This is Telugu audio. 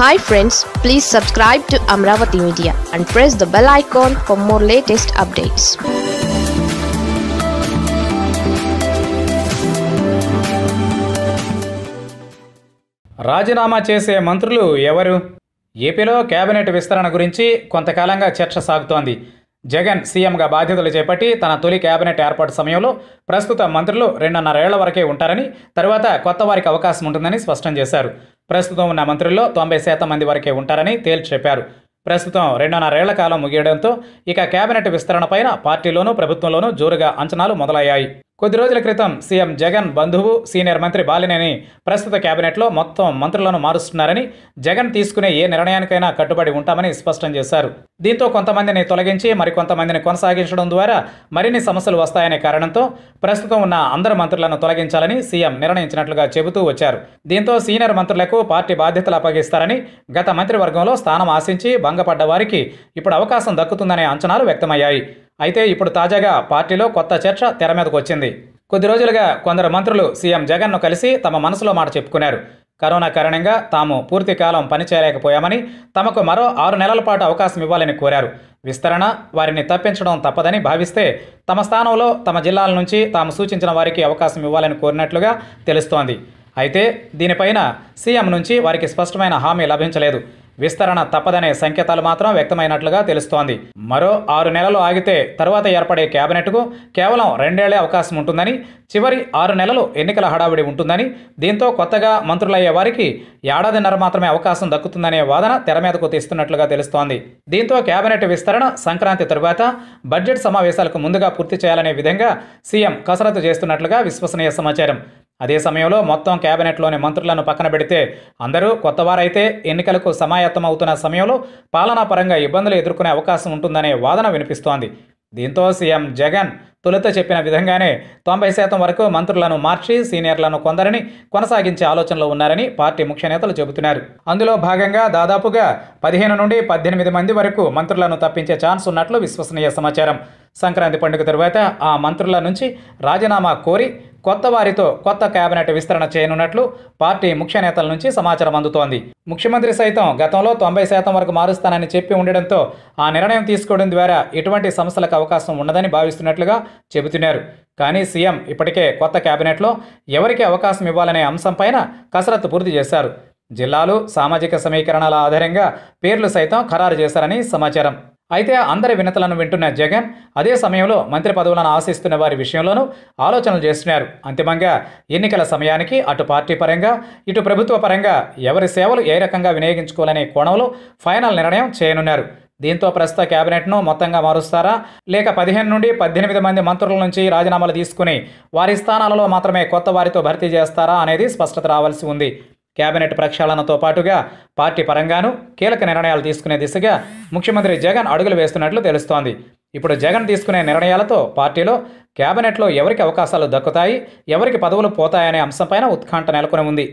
hi friends please subscribe to Amaravati media and press the bell icon for more latest updates రాజీనామా చేసే మంత్రులు ఎవరు ఏపీలో కేబినెట్ విస్తరణ గురించి కొంతకాలంగా చర్చ సాగుతోంది జగన్ సీఎంగా బాధ్యతలు చేపట్టి తన తొలి కేబినెట్ ఏర్పాటు సమయంలో ప్రస్తుత మంత్రులు రెండున్నరేళ్ల వరకే ఉంటారని తర్వాత కొత్త వారికి అవకాశం ఉంటుందని స్పష్టం చేశారు ప్రస్తుతం ఉన్న మంత్రుల్లో తొంభై శాతం మంది వరకే ఉంటారని తేల్చి చెప్పారు ప్రస్తుతం రెండున్నరేళ్ల కాలం ముగియడంతో ఇక కేబినెట్ విస్తరణపైన పార్టీలోనూ ప్రభుత్వంలోనూ జోరుగా అంచనాలు మొదలయ్యాయి కొద్ది రోజుల క్రితం సీఎం జగన్ బంధువు సీనియర్ మంత్రి బాలినేని ప్రస్తుత కేబినెట్లో మొత్తం మంత్రులను మారుస్తున్నారని జగన్ తీసుకునే ఏ నిర్ణయానికైనా కట్టుబడి ఉంటామని స్పష్టం చేశారు దీంతో కొంతమందిని తొలగించి మరికొంతమందిని కొనసాగించడం ద్వారా మరిన్ని సమస్యలు వస్తాయనే కారణంతో ప్రస్తుతం ఉన్న అందరు మంత్రులను తొలగించాలని సీఎం నిర్ణయించినట్లుగా చెబుతూ వచ్చారు దీంతో సీనియర్ మంత్రులకు పార్టీ బాధ్యతలు అప్పగిస్తారని గత మంత్రివర్గంలో స్థానం ఆశించి భంగపడ్డ వారికి ఇప్పుడు అవకాశం దక్కుతుందనే అంచనాలు వ్యక్తమయ్యాయి అయితే ఇప్పుడు తాజాగా పార్టీలో కొత్త చర్చ తెర మీదకు వచ్చింది కొద్ది రోజులుగా కొందరు మంత్రులు సీఎం జగన్ను కలిసి తమ మనసులో మాట చెప్పుకున్నారు కరోనా కారణంగా తాము పూర్తి కాలం పనిచేయలేకపోయామని తమకు మరో ఆరు నెలల పాటు అవకాశం ఇవ్వాలని కోరారు విస్తరణ వారిని తప్పించడం తప్పదని భావిస్తే తమ స్థానంలో తమ జిల్లాల నుంచి తాము సూచించిన వారికి అవకాశం ఇవ్వాలని కోరినట్లుగా తెలుస్తోంది అయితే దీనిపైన సీఎం నుంచి వారికి స్పష్టమైన హామీ లభించలేదు విస్తరణ తప్పదనే సంకేతాలు మాత్రం వ్యక్తమైనట్లుగా తెలుస్తోంది మరో ఆరు నెలలు ఆగితే తర్వాత ఏర్పడే కేబినెట్కు కేవలం రెండేళ్లే అవకాశం ఉంటుందని చివరి ఆరు నెలలు ఎన్నికల హడావిడి ఉంటుందని దీంతో కొత్తగా మంత్రులయ్యే వారికి ఏడాదిన్నర మాత్రమే అవకాశం దక్కుతుందనే వాదన తెర మీదకు తీస్తున్నట్లుగా తెలుస్తోంది దీంతో కేబినెట్ విస్తరణ సంక్రాంతి తరువాత బడ్జెట్ సమావేశాలకు ముందుగా పూర్తి చేయాలనే విధంగా సీఎం కసరత్తు చేస్తున్నట్లుగా విశ్వసనీయ సమాచారం అదే సమయంలో మొత్తం కేబినెట్లోని మంత్రులను పక్కన పెడితే అందరూ కొత్తవారైతే ఎన్నికలకు సమాయత్తం అవుతున్న సమయంలో పాలనాపరంగా ఇబ్బందులు ఎదుర్కొనే అవకాశం ఉంటుందనే వాదన వినిపిస్తోంది దీంతో సీఎం జగన్ తొలుత చెప్పిన విధంగానే తొంభై శాతం వరకు మంత్రులను మార్చి సీనియర్లను కొందరని కొనసాగించే ఆలోచనలో ఉన్నారని పార్టీ ముఖ్య నేతలు చెబుతున్నారు అందులో భాగంగా దాదాపుగా పదిహేను నుండి పద్దెనిమిది మంది వరకు మంత్రులను తప్పించే ఛాన్స్ ఉన్నట్లు విశ్వసనీయ సమాచారం సంక్రాంతి పండుగ తరువాత ఆ మంత్రుల నుంచి రాజీనామా కోరి కొత్త వారితో కొత్త కేబినెట్ విస్తరణ చేయనున్నట్లు పార్టీ ముఖ్య నేతల నుంచి సమాచారం అందుతోంది ముఖ్యమంత్రి సైతం గతంలో తొంభై శాతం వరకు మారుస్తానని చెప్పి ఉండడంతో ఆ నిర్ణయం తీసుకోవడం ద్వారా ఎటువంటి సమస్యలకు అవకాశం ఉండదని భావిస్తున్నట్లుగా చెబుతున్నారు కానీ సీఎం ఇప్పటికే కొత్త కేబినెట్లో ఎవరికి అవకాశం ఇవ్వాలనే అంశంపైన కసరత్తు పూర్తి చేశారు జిల్లాలు సామాజిక సమీకరణాల ఆధారంగా పేర్లు సైతం ఖరారు చేశారని సమాచారం అయితే అందరి వినతలను వింటున్న జగన్ అదే సమయంలో మంత్రి పదవులను ఆశిస్తున్న వారి విషయంలోనూ ఆలోచనలు చేస్తున్నారు అంతిమంగా ఎన్నికల సమయానికి అటు పార్టీ పరంగా ఇటు ప్రభుత్వ పరంగా ఎవరి సేవలు ఏ రకంగా వినియోగించుకోవాలనే కోణంలో ఫైనల్ నిర్ణయం చేయనున్నారు దీంతో ప్రస్తుత కేబినెట్ను మొత్తంగా మారుస్తారా లేక పదిహేను నుండి పద్దెనిమిది మంది మంత్రుల నుంచి రాజీనామాలు తీసుకుని వారి స్థానాలలో మాత్రమే కొత్త వారితో భర్తీ చేస్తారా అనేది స్పష్టత రావాల్సి ఉంది కేబినెట్ ప్రక్షాళనతో పాటుగా పార్టీ పరంగానూ కీలక నిర్ణయాలు తీసుకునే దిశగా ముఖ్యమంత్రి జగన్ అడుగులు వేస్తున్నట్లు తెలుస్తోంది ఇప్పుడు జగన్ తీసుకునే నిర్ణయాలతో పార్టీలో కేబినెట్లో ఎవరికి అవకాశాలు దక్కుతాయి ఎవరికి పదవులు పోతాయనే అంశంపైన ఉత్కంఠ నెలకొని ఉంది